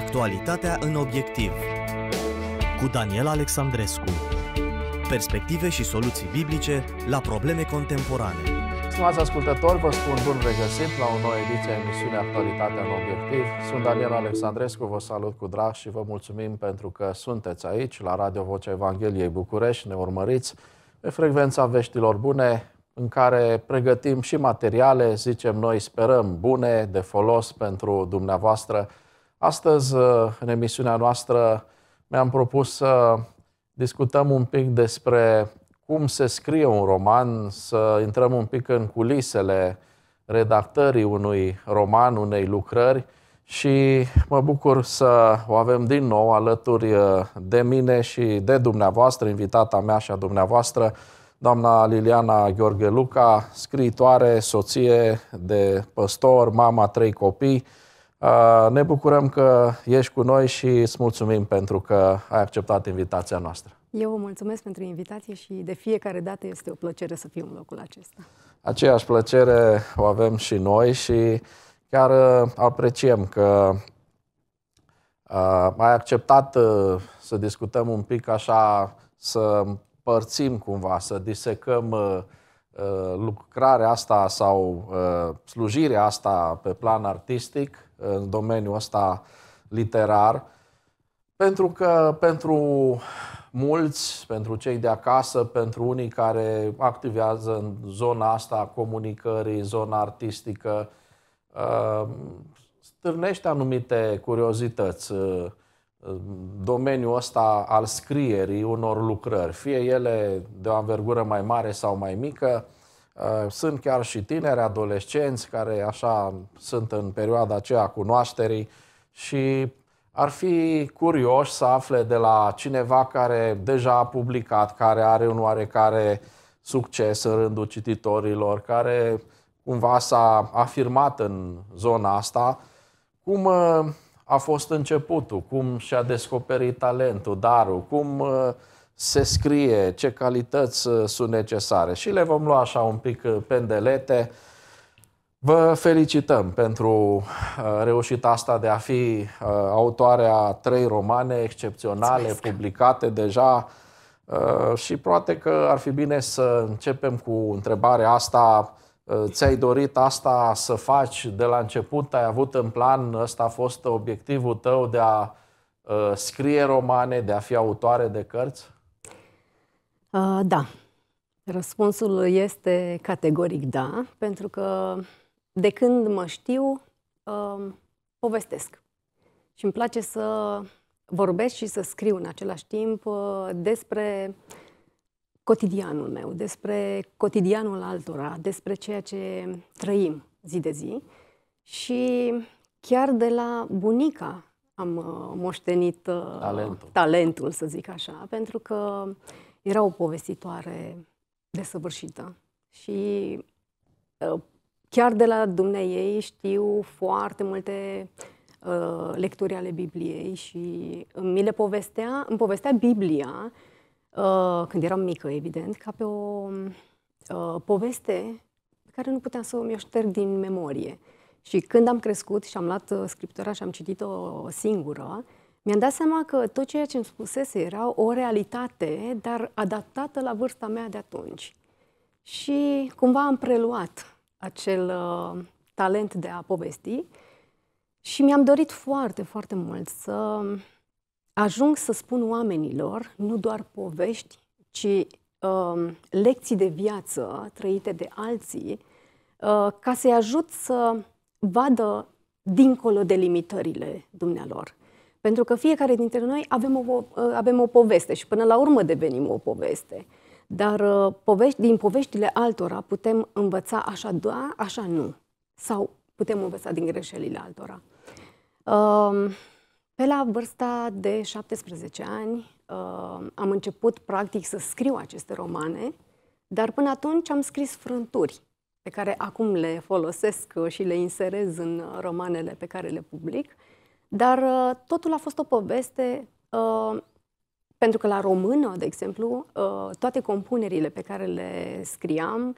Actualitatea în obiectiv cu Daniel Alexandrescu Perspective și soluții biblice la probleme contemporane Stimați ascultători, vă spun bun regăsit la o nouă ediție a emisiunii Actualitatea în obiectiv. Sunt Daniel Alexandrescu, vă salut cu drag și vă mulțumim pentru că sunteți aici la Radio Vocea Evangheliei București, ne urmăriți pe frecvența veștilor bune, în care pregătim și materiale, zicem noi, sperăm bune, de folos pentru dumneavoastră Astăzi, uh, în emisiunea noastră, mi-am propus să discutăm un pic despre cum se scrie un roman, să intrăm un pic în culisele redactării unui roman, unei lucrări și mă bucur să o avem din nou alături uh, de mine și de dumneavoastră, invitata mea și a dumneavoastră, doamna Liliana Gheorghe Luca, scriitoare, soție de păstor, mama trei copii, ne bucurăm că ești cu noi și îți mulțumim pentru că ai acceptat invitația noastră. Eu vă mulțumesc pentru invitație și de fiecare dată este o plăcere să fiu în locul acesta. Aceeași plăcere o avem și noi și chiar uh, apreciem că uh, ai acceptat uh, să discutăm un pic așa, să părțim cumva, să disecăm lucrarea asta sau slujirea asta pe plan artistic în domeniul ăsta literar, pentru că pentru mulți, pentru cei de acasă, pentru unii care activează în zona asta a comunicării, zona artistică, uh, stârnește anumite curiozități uh, domeniul ăsta al scrierii unor lucrări, fie ele de o anvergură mai mare sau mai mică, Uh, sunt chiar și tineri, adolescenți, care așa sunt în perioada aceea cunoașterii și ar fi curioși să afle de la cineva care deja a publicat, care are un oarecare succes în rândul cititorilor, care cumva s-a afirmat în zona asta, cum uh, a fost începutul, cum și-a descoperit talentul, darul, cum uh, se scrie, ce calități uh, sunt necesare și le vom lua așa un pic uh, pendelete. Vă felicităm pentru uh, reușita asta de a fi autoarea a trei romane excepționale Mulțumesc. publicate deja și poate că ar fi bine să începem cu întrebarea asta. Ți-ai dorit asta să faci de la început? Ai avut în plan, ăsta a fost obiectivul tău de a scrie romane, de a fi autoare de cărți? Uh, da. Răspunsul este categoric da, pentru că de când mă știu, uh, povestesc. Și îmi place să vorbesc și să scriu în același timp uh, despre cotidianul meu, despre cotidianul altora, despre ceea ce trăim zi de zi. Și chiar de la bunica am moștenit talentul. talentul, să zic așa, pentru că era o povestitoare desăvârșită și ă, chiar de la dumneiei știu foarte multe ă, lecturi ale Bibliei și mi le povestea, îmi povestea Biblia, ă, când eram mică, evident, ca pe o poveste pe care nu puteam să mi-o șterg din memorie. Și când am crescut și am luat scriptura și am citit-o singură, uh, mi-am dat seama că tot ceea ce îmi spusese era o realitate, dar adaptată la vârsta mea de atunci. Și cumva am preluat acel uh, talent de a povesti și mi-am dorit foarte, foarte mult să ajung să spun oamenilor nu doar povești, ci uh, lecții de viață trăite de alții, uh, ca să-i ajut să vadă dincolo de limitările dumnealor. Pentru că fiecare dintre noi avem o, uh, avem o poveste și până la urmă devenim o poveste. Dar uh, povești, din poveștile altora putem învăța așa da, așa nu. Sau putem învăța din greșelile altora. Um, pe la vârsta de 17 ani uh, am început practic să scriu aceste romane, dar până atunci am scris frânturi pe care acum le folosesc și le inserez în romanele pe care le public. Uh, dar uh, totul a fost o poveste uh, pentru că la română, de exemplu, uh, toate compunerile pe care le scriam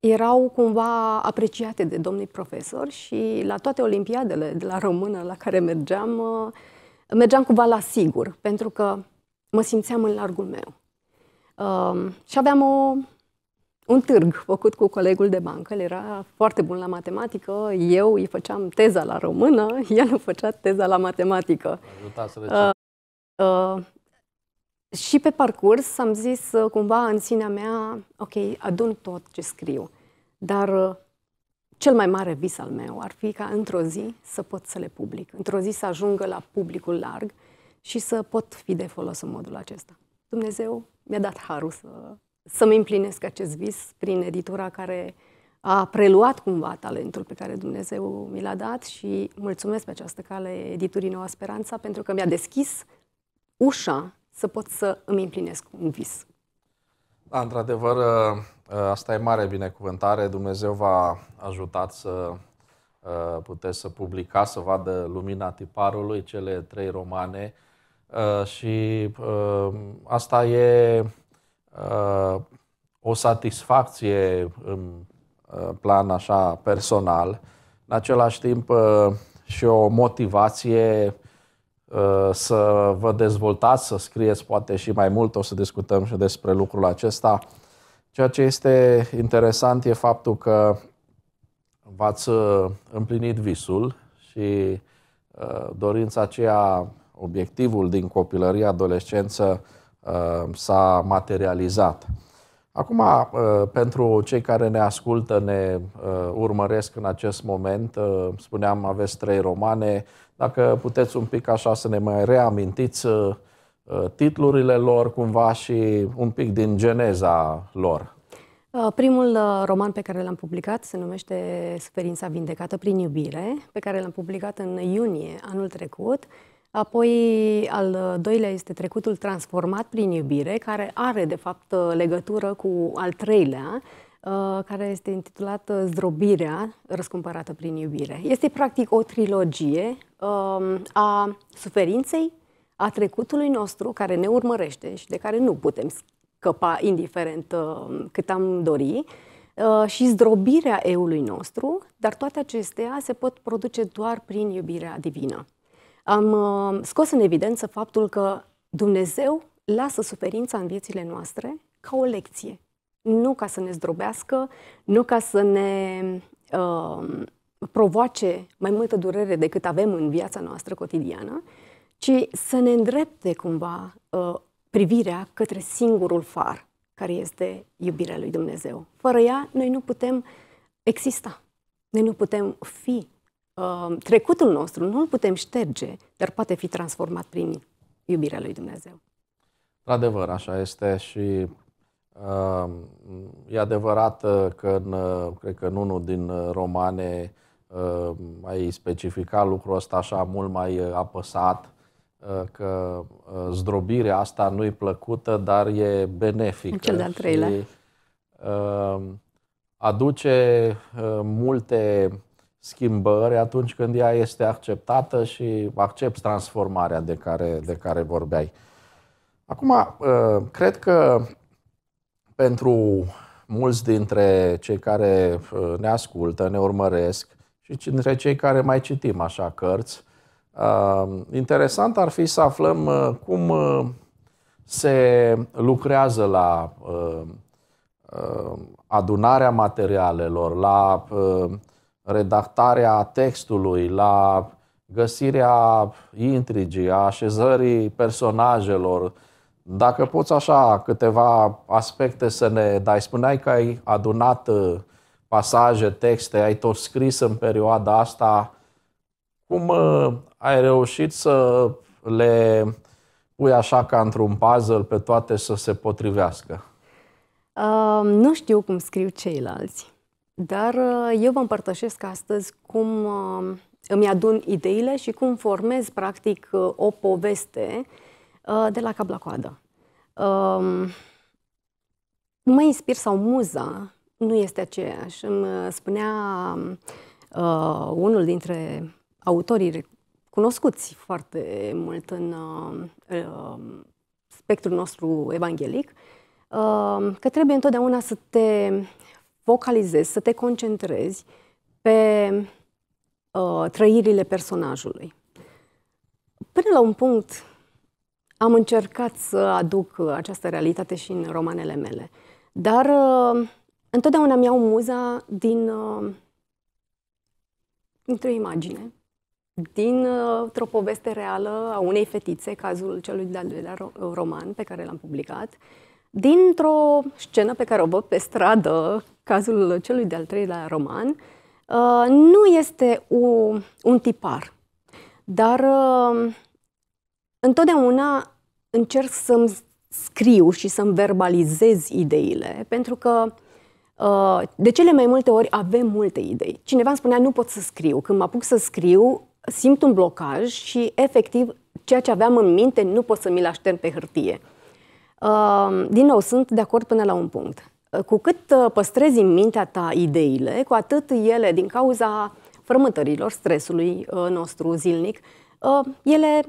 erau cumva apreciate de domnii profesori și la toate olimpiadele de la română la care mergeam, mergeam cumva la sigur, pentru că mă simțeam în largul meu. Și aveam o un târg făcut cu colegul de bancă. El era foarte bun la matematică, eu îi făceam teza la română, el îmi făcea teza la matematică. Uh, uh, și pe parcurs am zis uh, cumva în sinea mea, ok, adun tot ce scriu, dar uh, cel mai mare vis al meu ar fi ca într-o zi să pot să le public, într-o zi să ajungă la publicul larg și să pot fi de folos în modul acesta. Dumnezeu mi-a dat harul să să-mi împlinesc acest vis prin editura care a preluat cumva talentul pe care Dumnezeu mi l-a dat și mulțumesc pe această cale editurii Noua Speranța pentru că mi-a deschis ușa să pot să îmi împlinesc un vis. Da, într-adevăr, ă, ă, asta e mare binecuvântare. Dumnezeu v-a ajutat să ă, puteți să publicați, să vadă lumina tiparului, cele trei romane și asta e Uh, o satisfacție în uh, plan așa personal, în același timp uh, și o motivație să vă dezvoltați, să scrieți poate și mai mult, o să discutăm și despre lucrul acesta. Ceea ce este interesant e faptul că v-ați împlinit visul și dorința aceea, obiectivul din copilărie, adolescență, Uh, s-a materializat. Acum, uh, pentru cei care ne ascultă, ne uh, urmăresc în acest moment, spuneam, aveți trei romane, dacă puteți un pic așa să ne mai reamintiți titlurile lor cumva și un pic din geneza lor. Primul roman pe care l-am publicat se numește Suferința vindecată prin iubire, pe care l-am publicat în iunie anul trecut Apoi, al doilea este trecutul transformat prin iubire, care are, de fapt, legătură cu al treilea, uh, care este intitulat uh, Zdrobirea răscumpărată prin iubire. Este practic o trilogie um, a suferinței, a trecutului nostru care ne urmărește și de care nu putem scăpa indiferent uh, cât am dori, și zdrobirea eului nostru, dar toate acestea se pot produce doar prin iubirea divină am uh, scos în evidență faptul că Dumnezeu lasă suferința în viețile noastre ca o lecție. Nu ca să ne zdrobească, nu ca să ne uh, provoace mai multă durere decât avem în viața noastră cotidiană, ci să ne îndrepte cumva uh, privirea către singurul far, care este iubirea lui Dumnezeu. Fără ea, noi nu putem exista, noi nu putem fi trecutul nostru nu îl putem șterge, dar poate fi transformat prin iubirea lui Dumnezeu. Într-adevăr, așa este și uh, e adevărat uh, că în, uh, cred că în unul din uh, romane uh, ai specificat lucrul ăsta așa mult mai apăsat, că zdrobirea asta nu-i plăcută, dar e benefică. cel de-al treilea. Și, aduce multe schimbări atunci când ea este acceptată și accepti transformarea de care, de care vorbeai. Acum, uh, cred că pentru mulți dintre cei care uh, ne ascultă, ne urmăresc și dintre cei care mai citim așa cărți, uh, interesant ar fi să aflăm cum se lucrează la adunarea materialelor, la redactarea textului, la găsirea intrigii, a așezării personajelor. Dacă poți așa câteva aspecte să ne dai, spuneai că ai adunat uh, pasaje, texte, ai tot scris în perioada asta. Cum uh, ai reușit să le pui așa ca într-un puzzle pe toate să se potrivească? Uh, nu știu cum scriu ceilalți. Dar uh, eu vă împărtășesc astăzi cum uh, îmi adun ideile și cum formez, practic, uh, o poveste de la cap la coadă. Um, mă inspir sau muza nu este aceeași. Îmi spunea unul dintre autorii cunoscuți foarte mult în spectrul nostru evanghelic, că trebuie întotdeauna să te focalizezi, să te concentrezi pe uh, trăirile personajului. Până la un punct am încercat să aduc această realitate și în romanele mele, dar uh, întotdeauna mi-au muza din uh, dintr-o imagine, din uh, o poveste reală a unei fetițe, cazul celui de-al doilea roman pe care l-am publicat, uh, dintr-o scenă pe care o văd pe stradă, cazul celui de-al treilea roman, uh, nu este un tipar, dar uh, întotdeauna încerc să-mi scriu și să-mi verbalizez ideile, pentru că uh, de cele mai multe ori avem multe idei. Cineva îmi spunea, nu pot să scriu. Când mă apuc să scriu, simt un blocaj și efectiv ceea ce aveam în minte nu pot să mi-l aștern pe hârtie. Din nou, sunt de acord până la un punct. Ă, cu cât ă, păstrezi în mintea ta ideile, cu atât ele, din cauza frământărilor, stresului ă, nostru zilnic, ele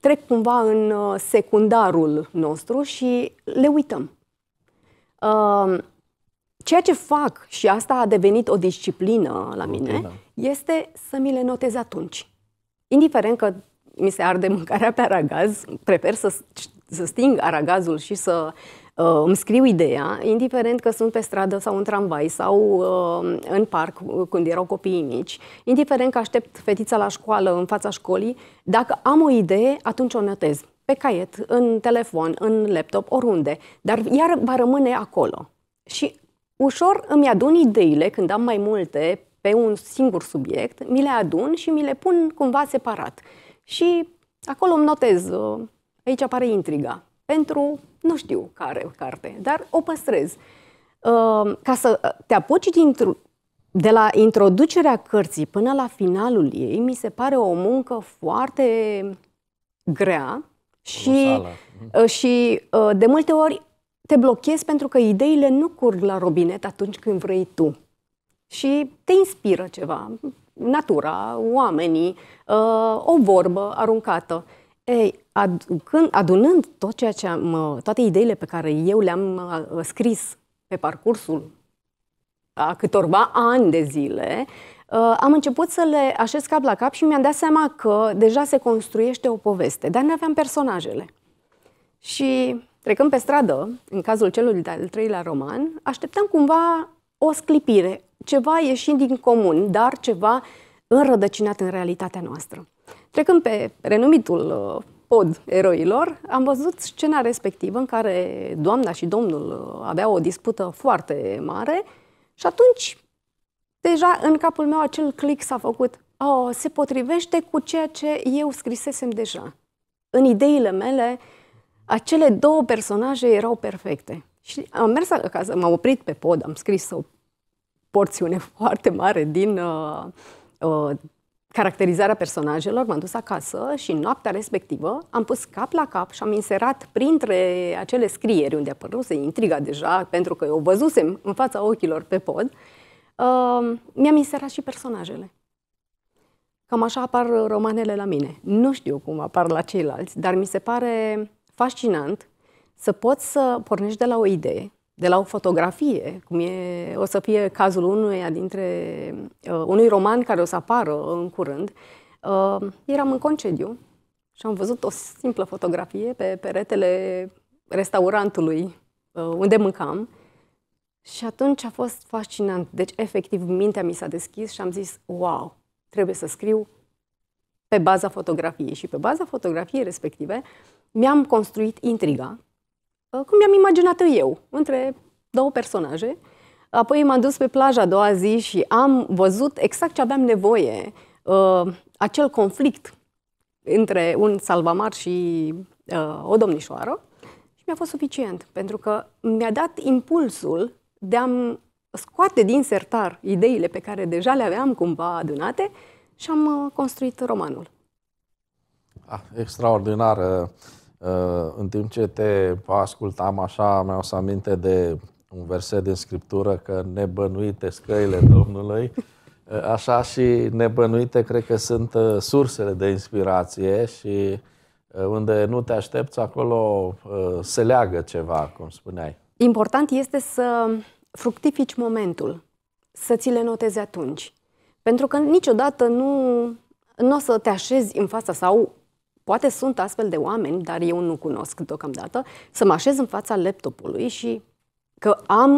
trec cumva în secundarul nostru și le uităm. Ceea ce fac, și asta a devenit o disciplină la mine, da. este să mi le notez atunci. Indiferent că mi se arde mâncarea pe aragaz, prefer să să sting aragazul și să uh, îmi scriu ideea, indiferent că sunt pe stradă sau în tramvai sau uh, în parc uh, când erau copiii mici, indiferent că aștept fetița la școală în fața școlii, dacă am o idee, atunci o notez pe caiet, în telefon, în laptop, oriunde, dar iar va rămâne acolo. Și ușor îmi adun ideile când am mai multe pe un singur subiect, mi le adun și mi le pun cumva separat. Și acolo îmi notez uh, Aici apare intriga. Pentru nu știu care carte, dar o păstrez. Uh, ca să te apuci dintr- de la introducerea cărții până la finalul ei, mi se pare o muncă foarte grea și, uh, și uh, de multe ori te blochezi pentru că ideile nu curg la robinet atunci când vrei tu. Și te inspiră ceva, natura, oamenii, o vorbă aruncată. Ei, aducând, adunând tot ceea ce am, toate ideile pe care eu le-am uh, scris pe parcursul a câtorva ani de zile, uh, am început să le așez cap la cap și mi-am dat seama că deja se construiește o poveste, dar nu aveam personajele. Și trecând pe stradă, în cazul celui de-al treilea roman, așteptam cumva o sclipire, ceva ieșind din comun, dar ceva înrădăcinat în realitatea noastră. Trecând pe renumitul uh, pod eroilor, am văzut scena respectivă în care doamna și domnul uh, aveau o dispută foarte mare și atunci deja în capul meu acel click s-a făcut. Oh, se potrivește cu ceea ce eu scrisesem deja. În ideile mele, acele două personaje erau perfecte. Și am mers acasă, m-am oprit pe pod, am scris o porțiune foarte mare din uh, uh, caracterizarea personajelor, m-am dus acasă și în noaptea respectivă am pus cap la cap și am inserat printre acele scrieri unde apăruse intriga deja, pentru că o văzusem în fața ochilor pe pod, uh, mi-am inserat și personajele. Cam așa apar romanele la mine. Nu știu cum apar la ceilalți, dar mi se pare fascinant să poți să pornești de la o idee, de la o fotografie, cum e, o să fie cazul unuia dintre, uh, unui roman care o să apară în curând. Uh, eram în concediu și am văzut o simplă fotografie pe peretele restaurantului uh, unde mâncam și atunci a fost fascinant. Deci, efectiv, mintea mi s-a deschis și am zis, wow, trebuie să scriu pe baza fotografiei. Și pe baza fotografiei respective mi-am construit intriga Uh, cum mi-am imaginat eu, între două personaje. Apoi m-am dus pe plajă a doua zi și am văzut exact ce aveam nevoie, uh, acel conflict între un salvamar și uh, o domnișoară și mi-a fost suficient, pentru că mi-a dat impulsul de a-mi scoate din sertar ideile pe care deja le aveam cumva adunate și am uh, construit romanul. Ah, extraordinar! Uh, Uh, în timp ce te ascultam așa, mi-au să aminte de un verset din Scriptură că nebănuite scăile Domnului, uh, așa și nebănuite cred că sunt uh, sursele de inspirație și unde nu te aștepți, acolo se leagă ceva, cum spuneai. Important este să fructifici momentul, să ți le notezi atunci. Pentru că niciodată nu, nu o să te așezi în fața sau Poate sunt astfel de oameni, dar eu nu cunosc deocamdată, să mă așez în fața laptopului și că am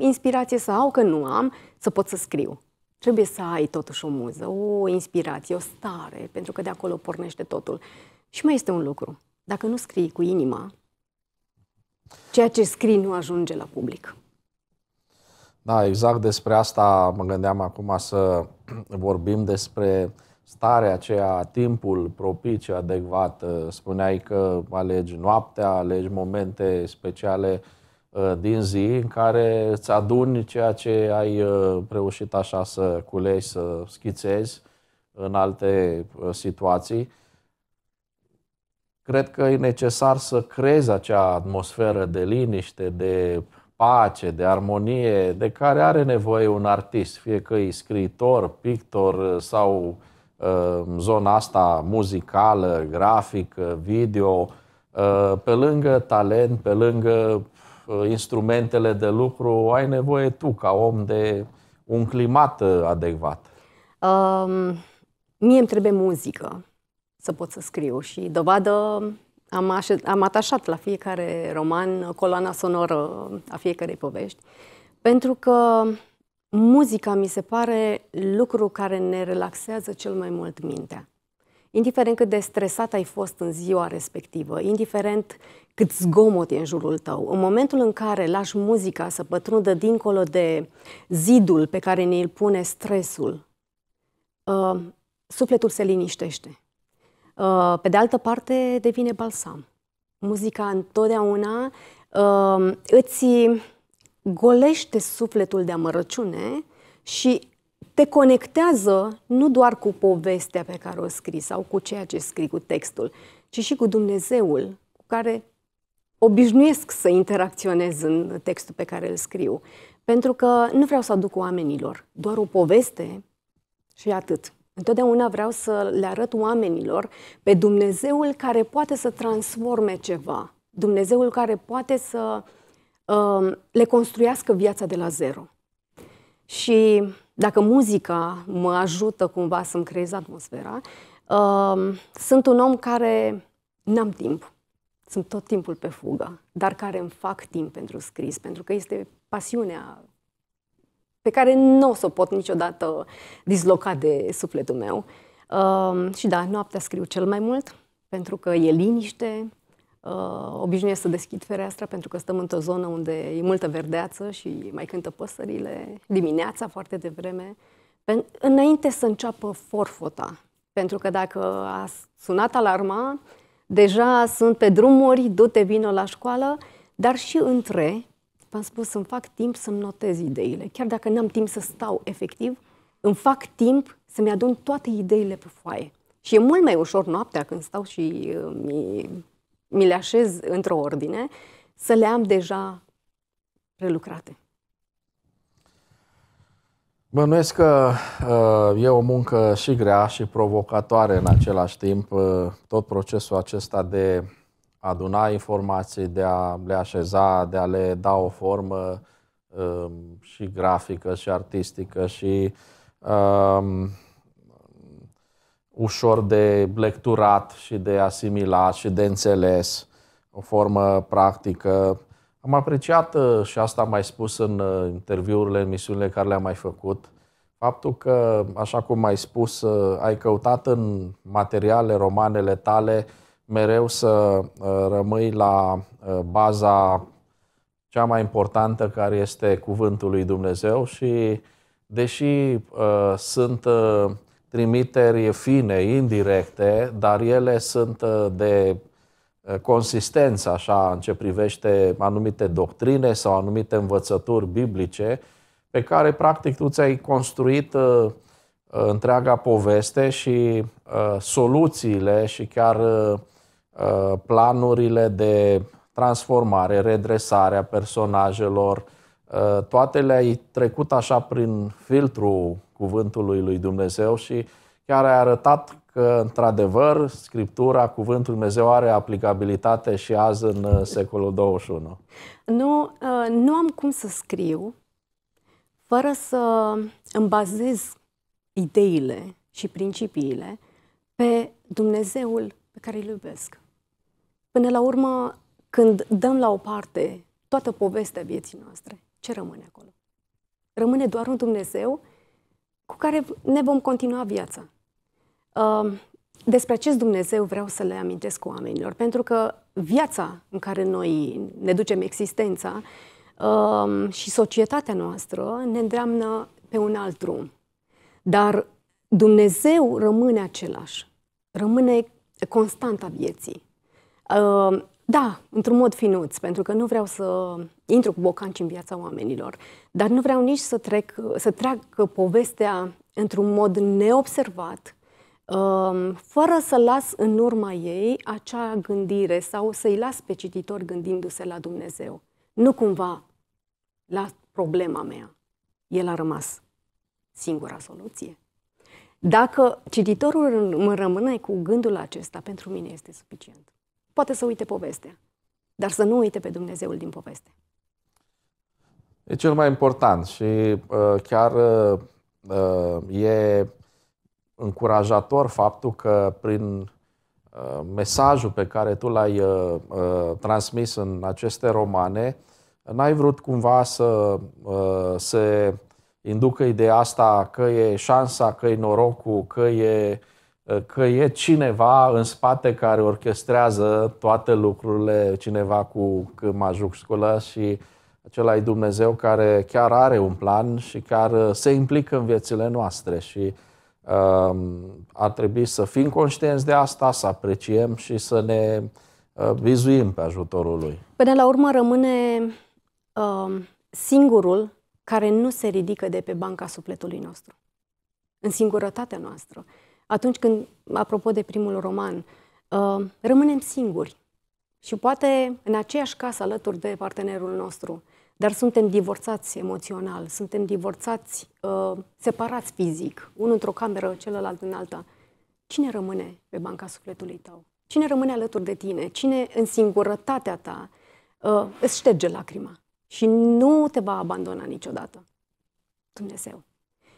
inspirație sau că nu am, să pot să scriu. Trebuie să ai totuși o muză, o inspirație, o stare, pentru că de acolo pornește totul. Și mai este un lucru. Dacă nu scrii cu inima, ceea ce scrii nu ajunge la public. Da, exact despre asta mă gândeam acum să vorbim despre starea aceea, timpul propice, adecvat. Uh, spuneai că alegi noaptea, alegi momente speciale uh, din zi în care îți aduni ceea ce ai uh, reușit așa să culegi, să schițezi în alte situații. Cred că e necesar să creezi acea atmosferă de liniște, de pace, de armonie, de care are nevoie un artist, fie că e scriitor, pictor sau uh, Ehm, zona asta muzicală, grafică, video, ehm, pe lângă talent, pe lângă instrumentele de lucru, ai nevoie tu ca om de un climat eh, adecvat? Um, mie îmi trebuie muzică să pot să scriu și dovadă am, aș- am atașat la fiecare roman coloana sonoră a fiecarei povești, pentru că muzica mi se pare lucru care ne relaxează cel mai mult mintea. Indiferent cât de stresat ai fost în ziua respectivă, indiferent cât zgomot e în jurul tău, în momentul în care lași muzica să pătrundă dincolo de zidul pe care ne-l pune stresul, uh, sufletul se liniștește. Uh, pe de altă parte, devine balsam. Muzica întotdeauna uh, îți golește sufletul de amărăciune și te conectează nu doar cu povestea pe care o scrii sau cu ceea ce scrii, cu textul, ci și cu Dumnezeul cu care obișnuiesc să interacționez în textul pe care îl scriu. Pentru că nu vreau să aduc oamenilor doar o poveste și atât. Întotdeauna vreau să le arăt oamenilor pe Dumnezeul care poate să transforme ceva, Dumnezeul care poate să Um, le construiască viața de la zero. Și dacă muzica mă ajută cumva să-mi creez atmosfera, um, sunt un om care n-am timp. Sunt tot timpul pe fugă, dar care îmi fac timp pentru scris, pentru că este pasiunea pe care nu o să o pot niciodată disloca de sufletul meu. Uh, și da, noaptea scriu cel mai mult, pentru că e liniște, Uh, obișnuiesc să deschid fereastra pentru că stăm într-o zonă unde e multă verdeață și mai cântă păsările dimineața foarte devreme, pen- înainte să înceapă forfota. Pentru că dacă a sunat alarma, deja sunt pe drumuri, du-te, vină la școală, dar și între, v-am spus, îmi fac timp să-mi notez ideile. Chiar dacă n-am timp să stau efectiv, îmi fac timp să-mi adun toate ideile pe foaie. Și e mult mai ușor noaptea când stau și uh, mi mi le așez într-o ordine, să le am deja prelucrate. Bănuiesc că uh, e o muncă și grea și provocatoare în același timp, uh, tot procesul acesta de a aduna informații, de a le așeza, de a le da o formă uh, și grafică și artistică și uh, ușor de lecturat și de asimilat și de înțeles, o formă practică. Am apreciat uh, și asta am mai spus în uh, interviurile, în misiunile care le-am mai făcut, faptul că, așa cum ai spus, uh, ai căutat în materiale, romanele tale, mereu să rămâi la baza cea mai importantă care este cuvântul lui Dumnezeu și deși uh, sunt uh, trimiteri fine, indirecte, dar ele sunt uh, de uh, consistență așa în ce privește anumite doctrine sau anumite învățături biblice pe care practic tu ți-ai construit uh, întreaga poveste și soluțiile și chiar planurile de transformare, redresarea personajelor, toate le-ai trecut așa prin filtru cuvântului lui Dumnezeu și chiar ai arătat că, într-adevăr, Scriptura, Cuvântul Dumnezeu are aplicabilitate și azi în uh, secolul 21. Nu, uh, nu am cum să scriu fără să îmi bazez ideile și principiile pe Dumnezeul pe care îl iubesc. Până la urmă, când dăm la o parte toată povestea vieții noastre, ce rămâne acolo? Rămâne doar un Dumnezeu cu care ne vom continua viața. Despre acest Dumnezeu vreau să le amintesc oamenilor, pentru că viața în care noi ne ducem existența și societatea noastră ne îndreamnă pe un alt drum. Dar Dumnezeu rămâne același, rămâne constanta vieții. Da, într-un mod finuț, pentru că nu vreau să intru cu bocanci în viața oamenilor, dar nu vreau nici să, trec, să trag povestea într-un mod neobservat, um, fără să las în urma ei acea gândire sau să-i las pe cititor gândindu-se la Dumnezeu. Nu cumva la problema mea. El a rămas singura soluție. Dacă cititorul mă rămâne cu gândul acesta, pentru mine este suficient poate să uite povestea, dar să nu uite pe Dumnezeul din poveste. E cel mai important și uh, chiar uh, uh e încurajator faptul că prin uh, mesajul pe care tu l-ai uh, uh, transmis în aceste romane, n-ai vrut cumva să uh, se inducă ideea asta că e șansa, că e norocul, că e uh, Ă, că e cineva în spate care orchestrează toate lucrurile, cineva cu majusculă și acela e Dumnezeu care chiar are un plan și chiar ă, se implică în viețile noastre și uh, ar trebui să fim conștienți de asta, să apreciem și să ne uh, vizuim pe ajutorul lui. Până la urmă rămâne uh, singurul care nu se ridică de pe banca sufletului nostru, în singurătatea noastră atunci când, apropo de primul roman, uh, rămânem singuri și poate în aceeași casă alături de partenerul nostru, dar suntem divorțați emoțional, suntem divorțați uh, separați fizic, unul într-o cameră, celălalt în alta. Cine rămâne pe banca sufletului tău? Cine rămâne alături de tine? Cine în singurătatea ta uh, îți șterge lacrima și nu te va abandona niciodată? Dumnezeu.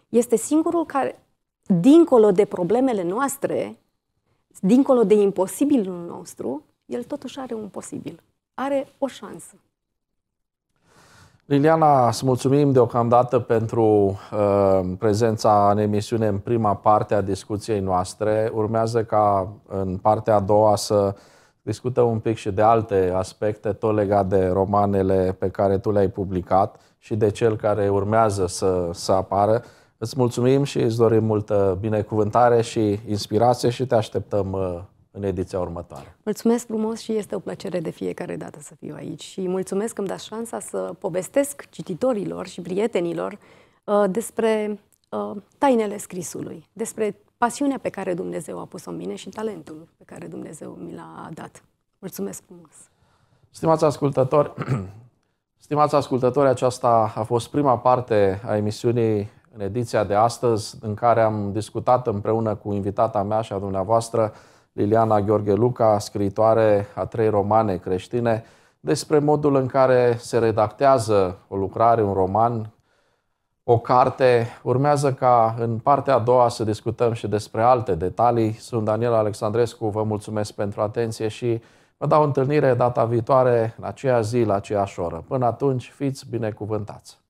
Este singurul care, dincolo de problemele noastre, dincolo de imposibilul nostru, el totuși are un posibil. Are o șansă. Liliana, să mulțumim deocamdată pentru uh, prezența în emisiune în prima parte a discuției noastre. Urmează ca în partea a doua să discutăm un pic și de alte aspecte, tot legate de romanele pe care tu le-ai publicat și de cel care urmează să, să apară. Îți mulțumim și îți dorim multă binecuvântare și inspirație și te așteptăm uh, în ediția următoare. Mulțumesc frumos și este o plăcere de fiecare dată să fiu aici și mulțumesc că îmi dați șansa să povestesc cititorilor și prietenilor uh, despre uh, tainele scrisului, despre pasiunea pe care Dumnezeu a pus-o în mine și talentul pe care Dumnezeu mi l-a dat. Mulțumesc frumos! Stimați ascultători, stimați ascultători, aceasta a fost prima parte a emisiunii în ediția de astăzi, în care am discutat împreună cu invitata mea și a dumneavoastră, Liliana Gheorghe Luca, scriitoare a trei romane creștine, despre modul în care se redactează o lucrare, un roman, o carte. Urmează ca în partea a doua să discutăm și despre alte detalii. Sunt Daniel Alexandrescu, vă mulțumesc pentru atenție și vă dau întâlnire data viitoare, în aceea zi, la aceeași oră. Până atunci, fiți binecuvântați!